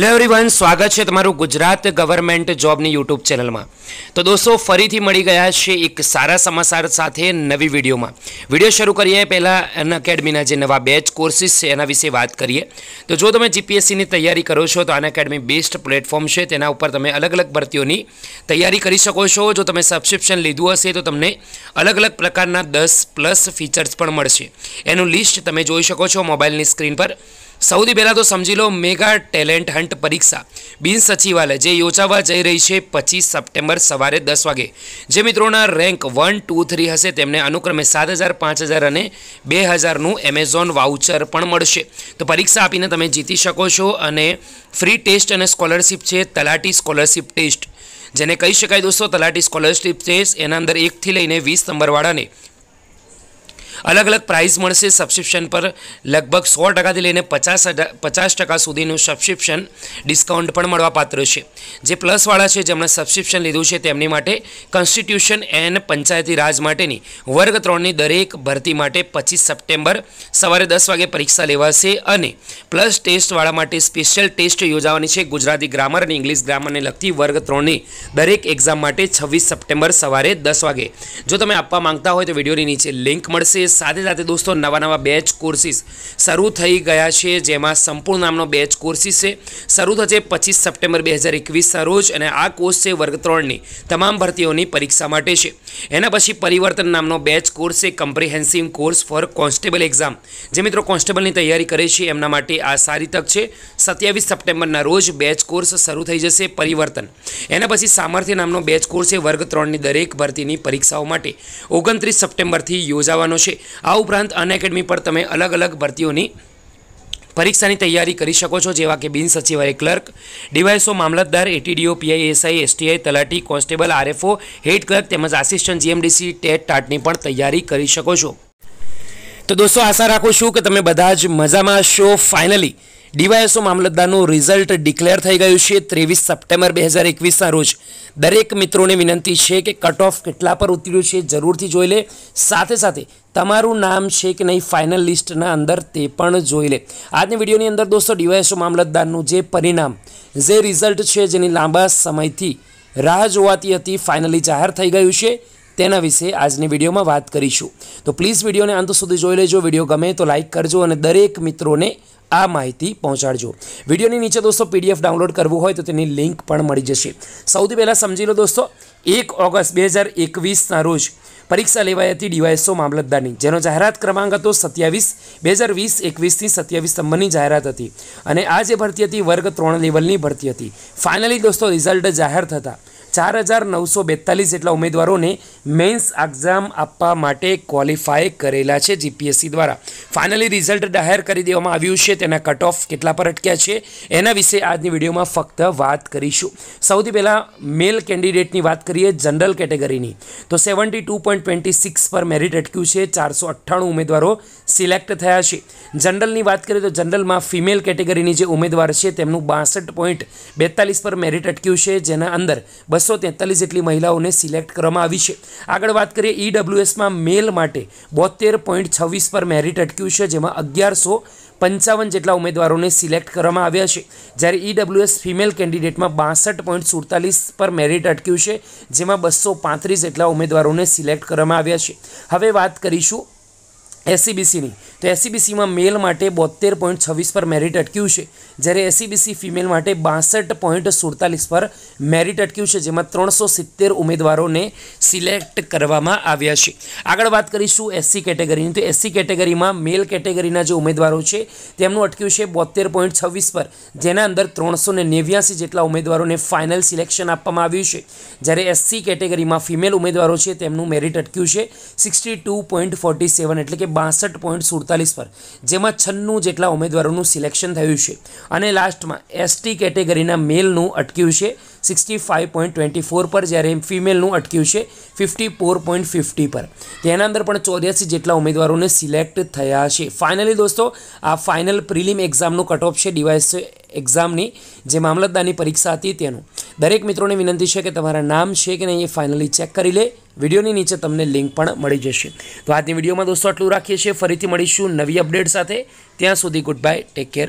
hello everyone સ્વાગત છે તમારું ગુજરાત ગવર્મેન્ટ જોબની યુટ્યુબ ચેનલમાં તો દોસ્તો ફરીથી મળી ગયા છે એક સારા સમાચાર સાથે નવી વિડીયોમાં વિડીયો શરૂ કરીએ પહેલાં અન એકેડમીના જે નવા બેચ કોર્સીસ છે એના વિશે વાત કરીએ તો જો તમે જીપીએસસીની તૈયારી કરો છો તો અન એકેડમી બેસ્ટ પ્લેટફોર્મ છે તેના ઉપર તમે અલગ અલગ ભરતીઓની તૈયારી કરી શકો છો જો તમે સબસ્ક્રિપ્શન લીધું હશે તો તમને અલગ અલગ પ્રકારના દસ પ્લસ ફીચર્સ પણ મળશે એનું લિસ્ટ તમે જોઈ શકો છો મોબાઈલની સ્ક્રીન પર સૌથી પહેલાં તો સમજી લો મેગા ટેલેન્ટ હન્ટ પરીક્ષા બિન સચિવાલય જે યોજાવા જઈ રહી છે પચીસ સપ્ટેમ્બર સવારે દસ વાગે જે મિત્રોના રેન્ક વન ટુ થ્રી હશે તેમને અનુક્રમે સાત હજાર પાંચ હજાર અને બે હજારનું એમેઝોન વાઉચર પણ મળશે તો પરીક્ષા આપીને તમે જીતી શકો છો અને ફ્રી ટેસ્ટ અને સ્કોલરશિપ છે તલાટી સ્કોલરશિપ ટેસ્ટ જેને કહી શકાય દોસ્તો તલાટી સ્કોલરશિપ ટેસ્ટ એના અંદર એકથી લઈને વીસ નંબરવાળાને અલગ અલગ પ્રાઇઝ મળશે સબસ્ક્રિપ્શન પર લગભગ સો ટકાથી લઈને પચાસ પચાસ ટકા સુધીનું સબસ્ક્રિપ્શન ડિસ્કાઉન્ટ પણ મળવાપાત્ર છે જે પ્લસવાળા છે જેમણે સબસ્ક્રિપ્શન લીધું છે તેમની માટે કોન્સ્ટિટ્યુશન એન્ડ પંચાયતી રાજ માટેની વર્ગ ત્રણની દરેક ભરતી માટે પચીસ સપ્ટેમ્બર સવારે દસ વાગે પરીક્ષા લેવાશે અને પ્લસ ટેસ્ટવાળા માટે સ્પેશિયલ ટેસ્ટ યોજાવાની છે ગુજરાતી ગ્રામર અને ઇંગ્લિશ ગ્રામરને લગતી વર્ગ ત્રણની દરેક એક્ઝામ માટે છવ્વીસ સપ્ટેમ્બર સવારે દસ વાગે જો તમે આપવા માંગતા હોય તો વિડીયોની નીચે લિંક મળશે સાથે સાથે દોસ્તો નવા નવા બેચ કોર્સિસ શરૂ થઈ ગયા છે જેમાં સંપૂર્ણ નામનો બેચ કોર્સીસ છે શરૂ થશે પચીસ સપ્ટેમ્બર બે હજાર એકવીસના રોજ અને આ કોર્સ છે વર્ગ ત્રણની તમામ ભરતીઓની પરીક્ષા માટે છે એના પછી પરિવર્તન નામનો બેચ કોર્સ છે comprehensive course for constable exam જે મિત્રો કોન્સ્ટેબલની તૈયારી કરે છે એમના માટે આ સારી તક છે સત્યાવીસ સપ્ટેમ્બરના રોજ બેચ કોર્સ શરૂ થઈ જશે પરિવર્તન એના પછી સામર્થ્ય નામનો બેચ કોર્સ છે વર્ગ ત્રણની દરેક ભરતીની પરીક્ષાઓ માટે ઓગણત્રીસ સપ્ટેમ્બરથી યોજાવાનો છે આ ઉપરાંત અનએકેડમી પર તમે અલગ અલગ ભરતીઓની પરીક્ષાની તૈયારી કરી શકો છો જેવા કે બિન સચિવાલય ક્લર્ક ડીવાયસો મામલતદાર એટીડીઓ પીઆઈ એસઆઈ એસટીઆઈ તલાટી કોન્સ્ટેબલ આરએફઓ હેડ ક્લર્ક તેમજ આસિસ્ટન્ટ જીએમડીસી ટેટ ટાટની પણ તૈયારી કરી શકો છો તો દોસ્તો આશા રાખું છું કે તમે બધા જ મજામાં શો ફાઇનલી ડીવાયએસઓ મામલતદારનું રિઝલ્ટ ડિક્લેર થઈ ગયું છે ત્રેવીસ સપ્ટેમ્બર બે હજાર એકવીસના રોજ દરેક મિત્રોને વિનંતી છે કે કટ ઓફ કેટલા પર ઉતર્યું છે જરૂરથી જોઈ લે સાથે સાથે તમારું નામ છે કે નહીં ફાઇનલ લિસ્ટના અંદર તે પણ જોઈ લે આજની વિડીયોની અંદર દોસ્તો ડીવાયએસઓ મામલતદારનું જે પરિણામ જે રિઝલ્ટ છે જેની લાંબા સમયથી રાહ જોવાતી હતી ફાઇનલી જાહેર થઈ ગયું છે તેના વિશે આજની વિડીયોમાં વાત કરીશું તો પ્લીઝ વિડીયોને અંત સુધી જોઈ લેજો વિડીયો ગમે તો લાઇક કરજો અને દરેક મિત્રોને આ માહિતી પહોંચાડજો વિડીયોની નીચે દોસ્તો પીડીએફ ડાઉનલોડ કરવું હોય તો તેની લિંક પણ મળી જશે સૌથી પહેલાં સમજી લો દોસ્તો એક ઓગસ્ટ બે હજાર એકવીસના રોજ પરીક્ષા લેવાઈ હતી ડીવાયસો મામલતદારની જેનો જાહેરાત ક્રમાંક હતો સત્યાવીસ બે હજાર વીસ એકવીસથી સત્યાવીસ નંબરની જાહેરાત હતી અને આ જે ભરતી હતી વર્ગ ત્રણ લેવલની ભરતી હતી ફાઇનલી દોસ્તો રિઝલ્ટ જાહેર થતાં ચાર હજાર નવસો બેતાલીસ જેટલા ઉમેદવારોને મેન્સ એક્ઝામ આપવા માટે ક્વોલિફાય કરેલા છે જીપીએસસી દ્વારા ફાઇનલી રિઝલ્ટ જાહેર કરી દેવામાં આવ્યું છે તેના કટ ઓફ કેટલા પર અટક્યા છે એના વિશે આજની વિડીયોમાં ફક્ત વાત કરીશું સૌથી પહેલાં મેલ કેન્ડિડેટની વાત કરીએ જનરલ કેટેગરીની તો seventy two point twenty six પર મેરિટ અટક્યું છે ચારસો અઠ્ઠાણું ઉમેદવારો સિલેક્ટ થયા છે જનરલની વાત કરીએ તો જનરલમાં ફિમેલ કેટેગરીની જે ઉમેદવાર છે તેમનું બાસઠ પોઈન્ટ બેતાલીસ પર મેરિટ અટક્યું છે જેના અંદર બસો તેતાલીસ જેટલી મહિલાઓને સિલેક્ટ કરવામાં આવી છે આગળ વાત કરીએ ઈડબ્લ્યુએસમાં મેલ માટે બોતેર પોઈન્ટ છવ્વીસ પર મેરિટ અટક્યું છે જેમાં અગિયારસો પંચાવન જેટલા ઉમેદવારોને સિલેક્ટ કરવામાં આવ્યા છે જ્યારે ઈડબ્લ્યુએસ ફિમેલ કેન્ડિડેટમાં બાસઠ પોઈન્ટ સુડતાલીસ પર મેરિટ અટક્યું છે જેમાં બસો પાંત્રીસ જેટલા ઉમેદવારોને સિલેક્ટ કરવામાં આવ્યા છે હવે વાત કરીશું એસસીબીસીની તો એસસીબીસીમાં મેલ માટે બોતેર પોઈન્ટ છવ્વીસ પર મેરિટ અટક્યું છે જ્યારે એસસીબીસી ફિમેલ માટે બાસઠ પોઈન્ટ સુડતાલીસ પર મેરિટ અટક્યું છે જેમાં ત્રણસો સિત્તેર ઉમેદવારોને સિલેક્ટ કરવામાં આવ્યા છે આગળ વાત કરીશું એસસી કેટેગરીની તો એસસી કેટેગરીમાં મેલ કેટેગરીના જે ઉમેદવારો છે તેમનું અટક્યું છે બોતેર પોઈન્ટ છવ્વીસ પર જેના અંદર ત્રણસો ને નેવ્યાસી જેટલા ઉમેદવારોને ફાઇનલ સિલેક્શન આપવામાં આવ્યું છે જ્યારે એસસી કેટેગરીમાં ફિમેલ ઉમેદવારો છે તેમનું મેરિટ અટક્યું છે sixty two point forty seven એટલે કે બાસઠ પોઈન્ટ સુડતાલીસ પર જેમાં છન્નું જેટલા ઉમેદવારોનું સિલેક્શન થયું છે અને લાસ્ટમાં એસટી કેટેગરીના મેલનું અટક્યું છે sixty five point twenty four પર જ્યારે ફિમેલનું અટક્યું છે ફિફ્ટી ફોર પોઈન્ટ ફિફ્ટી પર તેના અંદર પણ ચોર્યાસી જેટલા ઉમેદવારોને સિલેક્ટ થયા છે ફાઇનલી દોસ્તો આ ફાઇનલ પ્રિલિમ એક્ઝામનું કટ ઓફ છે ડિવાઇસ એક્ઝામની જે મામલતદારની પરીક્ષા હતી તેનું દરેક મિત્રોને વિનંતી છે કે તમારા નામ છે કે નહીં એ ફાઇનલી ચેક કરી લે વિડીયોની નીચે તમને લિંક પણ મળી જશે તો આજની વિડીયોમાં દોસ્તો આટલું રાખીએ છીએ ફરીથી મળીશું નવી અપડેટ સાથે ત્યાં સુધી ગુડ બાય ટેક કેર